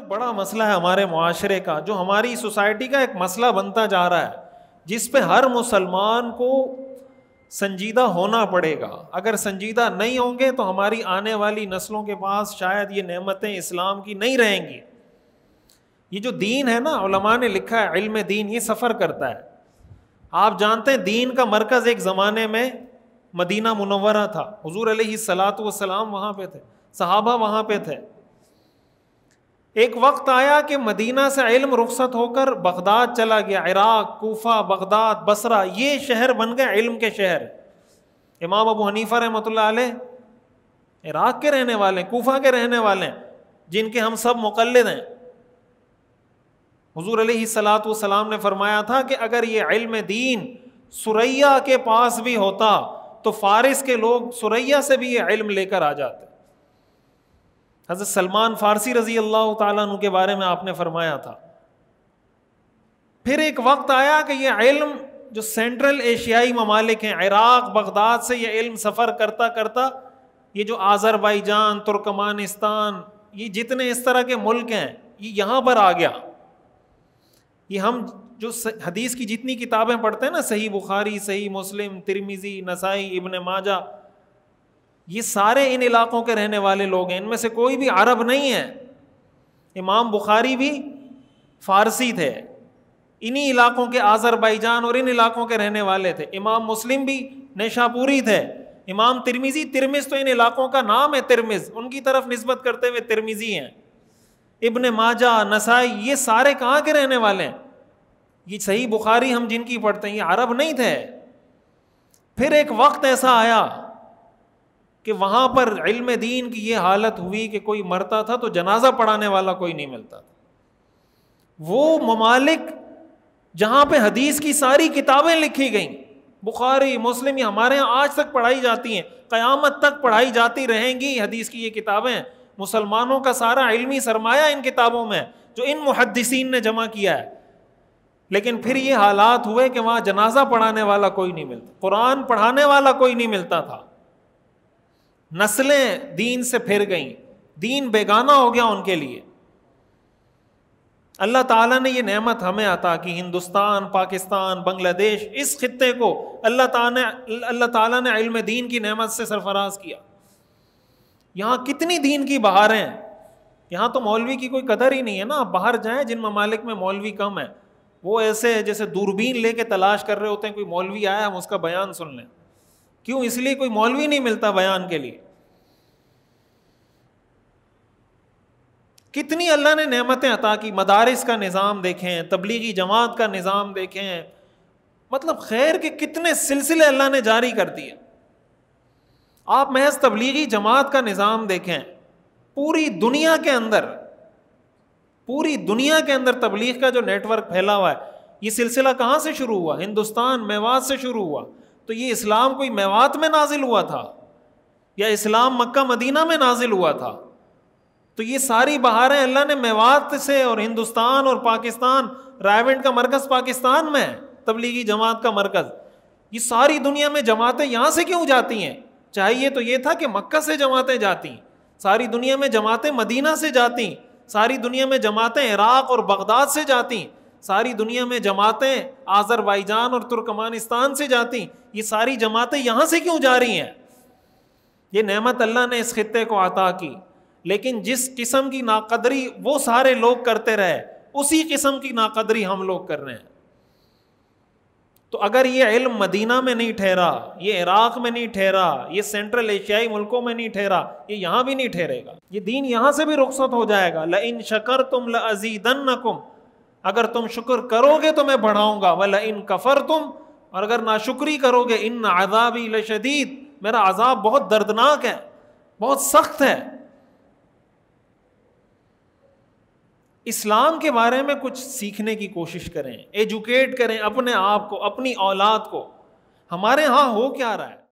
जो बड़ा मसला है हमारे माशरे का जो हमारी सोसाइटी का एक मसला बनता जा रहा है जिस पे हर मुसलमान को संजीदा होना पड़ेगा अगर संजीदा नहीं होंगे तो हमारी आने वाली नस्लों के पास शायद ये नेमतें इस्लाम की नहीं रहेंगी ये जो दीन है ना उलमा ने लिखा है इल्म दीन ये सफ़र करता है आप जानते हैं दीन का मरकज़ एक ज़माने में मदीना मुनवरा था हजूर सलात वसलाम वहाँ पर थे सहाबा वहाँ पर थे एक वक्त आया कि मदीना से इल्म रुखसत होकर बगदाद चला गया इराक कोफा बगदाद बसरा ये शहर बन गए इल्म के शहर इमाम अबू हनीफा रहमत इराक के रहने वाले हैं कोफा के रहने वाले हैं जिनके हम सब मुकलद हैं हजूर सलात सलाम ने फरमाया था कि अगर ये इल्म दीन सुरैया के पास भी होता तो फारिस के लोग सुरैया से भी ये इल्म लेकर आ जाते हज़रत सलमान फ़ारसी रज़ी अल्लाह तु के बारे में आपने फरमाया था फिर एक वक्त आया कि यह इल्म जो सेंट्रल एशियाई ममालिक हैं इराक बगदाद से यह इल्म सफ़र करता करता ये जो आज़रबाईजान तुर्कमानिस्तान ये जितने इस तरह के मुल्क हैं ये यहाँ पर आ गया ये हम जो हदीस की जितनी किताबें पढ़ते हैं ना सही बुखारी सही मुस्लिम तिरमिज़ी नसाई इबन माजा ये सारे इन इलाक़ों के रहने वाले लोग हैं इनमें से कोई भी अरब नहीं है इमाम बुखारी भी फारसी थे इन्हीं इलाक़ों के आज़रबाईजान और इन इलाक़ों के रहने वाले थे इमाम मुस्लिम भी नेशापुरी थे इमाम तिरमिज़ी तिरमिज़ तो इन इलाक़ों का नाम है तिरमिज़ उनकी तरफ नस्बत करते हुए तिरमिज़ी हैं इबन माजा नसाई ये सारे कहाँ के रहने वाले हैं ये सही बुखारी हम जिनकी पढ़ते हैं ये अरब नहीं थे फिर एक वक्त ऐसा आया कि वहाँ पर इल्म दीन की ये हालत हुई कि कोई मरता था तो जनाजा पढ़ाने वाला कोई नहीं मिलता था वो ममालिक जहाँ पे हदीस की सारी किताबें लिखी गईं बुखारी मुस्लिम हमारे यहाँ आज तक पढ़ाई जाती हैं क़यामत तक पढ़ाई जाती रहेंगी हदीस की ये किताबें मुसलमानों का सारा इल्मी सरमाया इन किताबों में जो इन मुहदसिन ने जमा किया है लेकिन फिर ये हालात हुए कि वहाँ जनाजा पढ़ाने वाला कोई नहीं मिलता कुरान पढ़ाने वाला कोई नहीं मिलता था नस्लें दीन से फिर गईं दीन बेगाना हो गया उनके लिए अल्लाह ताला ने ये नेमत हमें आता कि हिंदुस्तान पाकिस्तान बांग्लादेश इस खत्े को अल्लाह ताला ने अल्लाह ताला ने इल्म दीन की नेमत से सरफराज किया यहाँ कितनी दीन की बहारें हैं यहाँ तो मौलवी की कोई कदर ही नहीं है ना बाहर जाएं जिन ममालिक में मौलवी कम है वो ऐसे है जैसे दूरबीन लेके तलाश कर रहे होते हैं कोई मौलवी आया हम उसका बयान सुन लें क्यों इसलिए कोई मौलवी नहीं मिलता बयान के लिए कितनी अल्लाह ने नेमतें अता की मदारस का निज़ाम देखें तबलीगी जमात का निज़ाम देखें मतलब खैर के कितने सिलसिले अल्लाह ने जारी कर दिए आप महज तबलीगी जमात का निज़ाम देखें पूरी दुनिया के अंदर पूरी दुनिया के अंदर तबलीग का जो नेटवर्क फैला हुआ है ये सिलसिला कहाँ से शुरू हुआ हिंदुस्तान मेवाज से शुरू हुआ तो ये इस्लाम कोई मेवात में नाजिल हुआ था या इस्लाम मक्का मदीना में नाजिल हुआ था तो ये सारी बहारें अल्लाह ने मेवात से और हिंदुस्तान और पाकिस्तान रायवेंड का मरकज़ पाकिस्तान में है तबलीगी जमात का मरकज़ ये सारी दुनिया में जमातें यहाँ से क्यों जाती हैं चाहिए तो ये था कि मक्का से जमातें जाती सारी दुनिया में जमातें मदीना से जाती सारी दुनिया में जमातें इराक और बगदाद से जाती सारी दुनिया में जमातें आज़रबाईजान और तुर्कमानिस्तान से जाती ये सारी जमातें यहाँ से क्यों जा रही हैं ये नेमत अल्लाह ने इस खत्े को अता की लेकिन जिस किस्म की नाकदरी वो सारे लोग करते रहे उसी किस्म की नाकदरी हम लोग कर रहे हैं तो अगर ये इल्म मदीना में नहीं ठहरा ये इराक में नहीं ठहरा ये सेंट्रल एशियाई मुल्कों में नहीं ठहरा ये यहाँ भी नहीं ठहरेगा ये दीन यहाँ से भी रुखसत हो जाएगा ल इन शकर तुम लजीदन नकुम अगर तुम शुक्र करोगे तो मैं बढ़ाऊंगा वाला इन कफर तुम और अगर नाशुक्री करोगे इन आज़ाबी लशदीद मेरा आज़ाब बहुत दर्दनाक है बहुत सख्त है इस्लाम के बारे में कुछ सीखने की कोशिश करें एजुकेट करें अपने आप को अपनी औलाद को हमारे यहाँ हो क्या रहा है